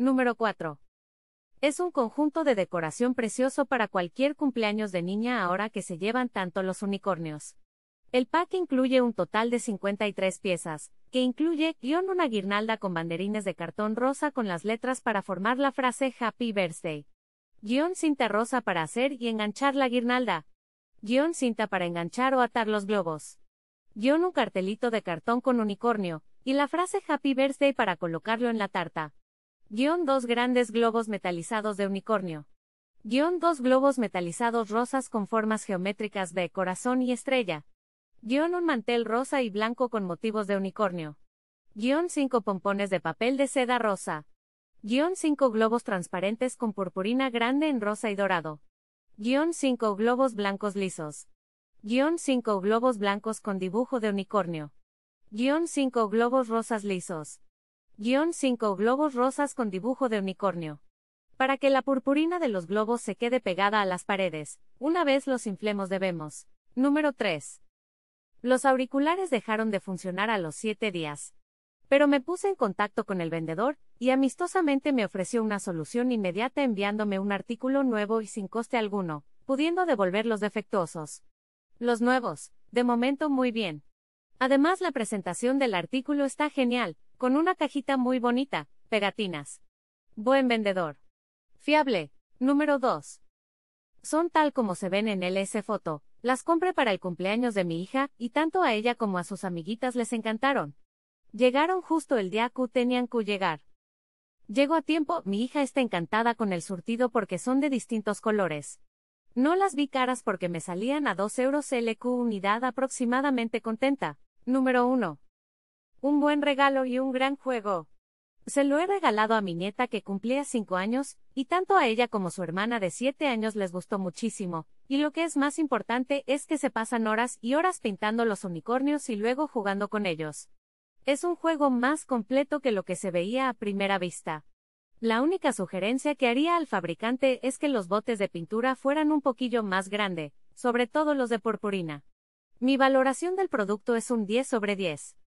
Número 4. Es un conjunto de decoración precioso para cualquier cumpleaños de niña ahora que se llevan tanto los unicornios. El pack incluye un total de 53 piezas, que incluye guión una guirnalda con banderines de cartón rosa con las letras para formar la frase Happy Birthday. Guión cinta rosa para hacer y enganchar la guirnalda. Guión cinta para enganchar o atar los globos. Guión un cartelito de cartón con unicornio, y la frase Happy Birthday para colocarlo en la tarta. Guión dos grandes globos metalizados de unicornio. Guión dos globos metalizados rosas con formas geométricas de corazón y estrella. Guión un mantel rosa y blanco con motivos de unicornio. Guión cinco pompones de papel de seda rosa. Guión cinco globos transparentes con purpurina grande en rosa y dorado. Guión cinco globos blancos lisos. Guión cinco globos blancos con dibujo de unicornio. Guión cinco globos rosas lisos. Guión 5 globos rosas con dibujo de unicornio. Para que la purpurina de los globos se quede pegada a las paredes, una vez los inflemos debemos. Número 3. Los auriculares dejaron de funcionar a los 7 días. Pero me puse en contacto con el vendedor, y amistosamente me ofreció una solución inmediata enviándome un artículo nuevo y sin coste alguno, pudiendo devolver los defectuosos. Los nuevos, de momento muy bien. Además la presentación del artículo está genial, con una cajita muy bonita, pegatinas. Buen vendedor. Fiable. Número 2. Son tal como se ven en el ese Foto, las compré para el cumpleaños de mi hija, y tanto a ella como a sus amiguitas les encantaron. Llegaron justo el día que tenían que llegar. Llego a tiempo, mi hija está encantada con el surtido porque son de distintos colores. No las vi caras porque me salían a 2 euros LQ unidad aproximadamente contenta. Número 1. Un buen regalo y un gran juego. Se lo he regalado a mi nieta que cumplía 5 años, y tanto a ella como a su hermana de 7 años les gustó muchísimo, y lo que es más importante es que se pasan horas y horas pintando los unicornios y luego jugando con ellos. Es un juego más completo que lo que se veía a primera vista. La única sugerencia que haría al fabricante es que los botes de pintura fueran un poquillo más grande, sobre todo los de purpurina. Mi valoración del producto es un 10 sobre 10.